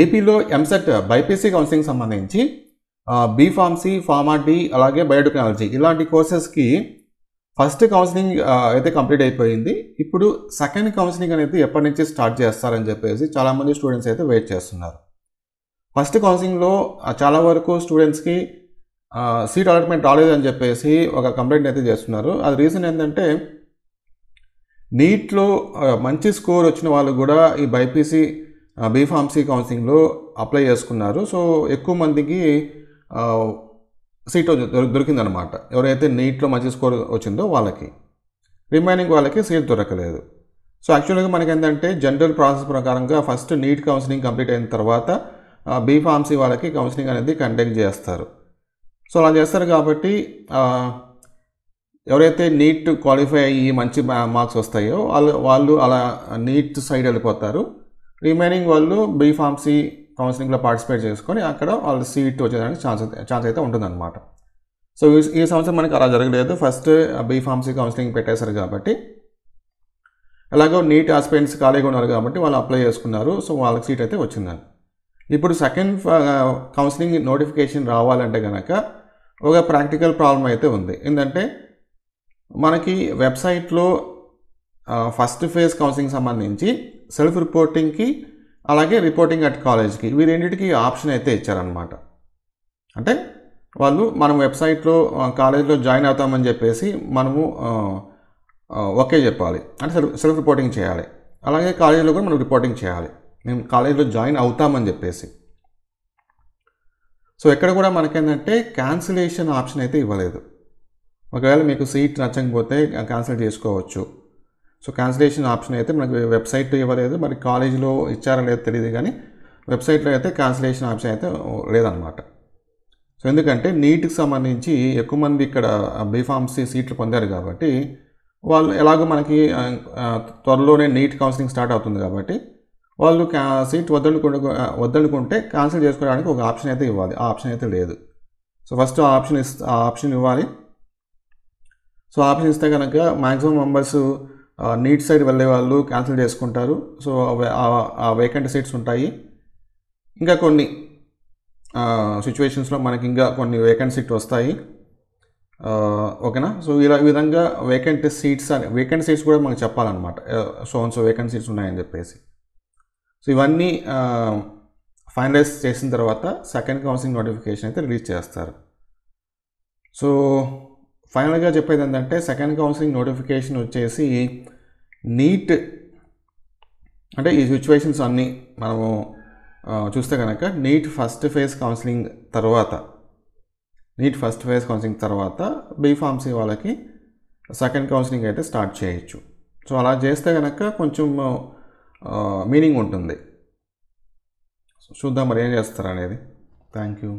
ఏపీలో EAMCET BiPC counselling సంబంధించి B pharmacy pharma D అలాగే బయోటెక్నాలజీ ఇలాంటి కోర్సెస్కి ఫస్ట్ కౌన్సిలింగ్ అయితే కంప్లీట్ అయిపోయింది ఇప్పుడు సెకండ్ కౌన్సిలింగ్ అనేది ఎప్పటి నుంచి స్టార్ట్ చేస్తారని చెప్పేసి చాలామంది స్టూడెంట్స్ అయితే వెయిట్ చేస్తున్నారు ఫస్ట్ కౌన్సిలింగ్లో చాలా వరకు స్టూడెంట్స్కి సీట్ అలాట్మెంట్ రాలేదు అని చెప్పేసి ఒక కంప్లైంట్ అయితే చేస్తున్నారు అది రీజన్ ఏంటంటే నీట్లో మంచి స్కోర్ వచ్చిన వాళ్ళు కూడా ఈ బైపీసీ బీఫార్మసీ కౌన్సిలింగ్లో అప్లై చేసుకున్నారు సో ఎక్కువ మందికి సీట్ దొరికిందనమాట ఎవరైతే నీట్లో మంచి స్కోర్ వచ్చిందో వాళ్ళకి రిమైనింగ్ వాళ్ళకి సీట్ దొరకలేదు సో యాక్చువల్గా మనకి ఏంటంటే జనరల్ ప్రాసెస్ ప్రకారంగా ఫస్ట్ నీట్ కౌన్సిలింగ్ కంప్లీట్ అయిన తర్వాత బీఫార్మసీ వాళ్ళకి కౌన్సిలింగ్ అనేది కండక్ట్ చేస్తారు సో అలా చేస్తారు కాబట్టి ఎవరైతే నీట్ క్వాలిఫై అయ్యి మంచి మార్క్స్ వస్తాయో వాళ్ళు వాళ్ళు అలా నీట్ సైడ్ వెళ్ళిపోతారు రిమైనింగ్ వాళ్ళు బీఫార్మసీ కౌన్సిలింగ్లో పార్టిసిపేట్ చేసుకొని అక్కడ వాళ్ళు సీట్ వచ్చేదానికి ఛాన్స్ ఛాన్స్ అయితే ఉంటుందన్నమాట సో ఈ సంవత్సరం మనకి అలా జరగలేదు ఫస్ట్ బీఫార్మసీ కౌన్సిలింగ్ పెట్టేశారు కాబట్టి ఎలాగో నీట్ ఆస్పిరెంట్స్ ఖాళీగా ఉన్నారు కాబట్టి వాళ్ళు అప్లై చేసుకున్నారు సో వాళ్ళకి సీట్ అయితే వచ్చిందని ఇప్పుడు సెకండ్ కౌన్సిలింగ్ నోటిఫికేషన్ రావాలంటే కనుక ఒక ప్రాక్టికల్ ప్రాబ్లం అయితే ఉంది ఏంటంటే మనకి వెబ్సైట్లో ఫస్ట్ ఫేజ్ కౌన్సిలింగ్ సంబంధించి సెల్ఫ్ రిపోర్టింగ్కి అలాగే రిపోర్టింగ్ అట్ కాలేజ్కి వీరెండిటికి రెండింటికి ఆప్షన్ అయితే ఇచ్చారనమాట అంటే వాళ్ళు మనం వెబ్సైట్లో కాలేజ్లో జాయిన్ అవుతామని చెప్పేసి మనము ఓకే చెప్పాలి అంటే సెల్ఫ్ సెల్ఫ్ రిపోర్టింగ్ చేయాలి అలాగే కాలేజీలో కూడా మనం రిపోర్టింగ్ చేయాలి మేము కాలేజీలో జాయిన్ అవుతామని చెప్పేసి సో ఎక్కడ కూడా మనకేంటంటే క్యాన్సిలేషన్ ఆప్షన్ అయితే ఇవ్వలేదు ఒకవేళ మీకు సీట్ నచ్చకపోతే క్యాన్సిల్ చేసుకోవచ్చు సో క్యాన్సిలేషన్ ఆప్షన్ అయితే మనకు వెబ్సైట్ ఇవ్వలేదు మరి కాలేజీలో ఇచ్చారా లేదో తెలియదు కానీ వెబ్సైట్లో అయితే క్యాన్సిలేషన్ ఆప్షన్ అయితే లేదనమాట సో ఎందుకంటే నీట్కి సంబంధించి ఎక్కువ మంది ఇక్కడ బీఫార్మసీ సీట్లు పొందారు కాబట్టి వాళ్ళు ఎలాగో మనకి త్వరలోనే నీట్ కౌన్సిలింగ్ స్టార్ట్ అవుతుంది కాబట్టి వాళ్ళు సీట్ వద్దనుకుంటే వద్దనుకుంటే క్యాన్సిల్ చేసుకోవడానికి ఒక ఆప్షన్ అయితే ఇవ్వాలి ఆ ఆప్షన్ అయితే లేదు సో ఫస్ట్ ఆ ఆప్షన్ ఇస్ ఆ ఆప్షన్ ఇవ్వాలి సో ఆప్షన్ ఇస్తే కనుక మ్యాక్సిమం మెంబర్స్ నీట్ సైడ్ వెళ్ళే వాళ్ళు క్యాన్సిల్ చేసుకుంటారు సో ఆ వేకెంట్ సీట్స్ ఉంటాయి ఇంకా కొన్ని సిచ్యువేషన్స్లో మనకి ఇంకా కొన్ని వేకెంట్ సీట్ వస్తాయి ఓకేనా సో ఇలా విధంగా వేకెంట్ సీట్స్ అని వేకెంట్ సీట్స్ కూడా మనకు చెప్పాలన్నమాట so and so vacant seats ఉన్నాయని చెప్పేసి సో ఇవన్నీ ఫైనలైజ్ చేసిన తర్వాత సెకండ్ కౌన్సిలింగ్ నోటిఫికేషన్ అయితే రిలీజ్ చేస్తారు సో ఫైనల్గా చెప్పేది ఏంటంటే సెకండ్ కౌన్సిలింగ్ నోటిఫికేషన్ వచ్చేసి నీట్ అంటే ఈ సిచ్యువేషన్స్ అన్నీ మనము చూస్తే కనుక నీట్ ఫస్ట్ ఫేజ్ కౌన్సిలింగ్ తర్వాత నీట్ ఫస్ట్ ఫేజ్ కౌన్సిలింగ్ తర్వాత బీఫార్మసీ వాళ్ళకి సెకండ్ కౌన్సిలింగ్ అయితే స్టార్ట్ చేయొచ్చు సో అలా చేస్తే కనుక కొంచెం మీనింగ్ ఉంటుంది చూద్దాం మరి ఏం చేస్తారు అనేది థ్యాంక్ యూ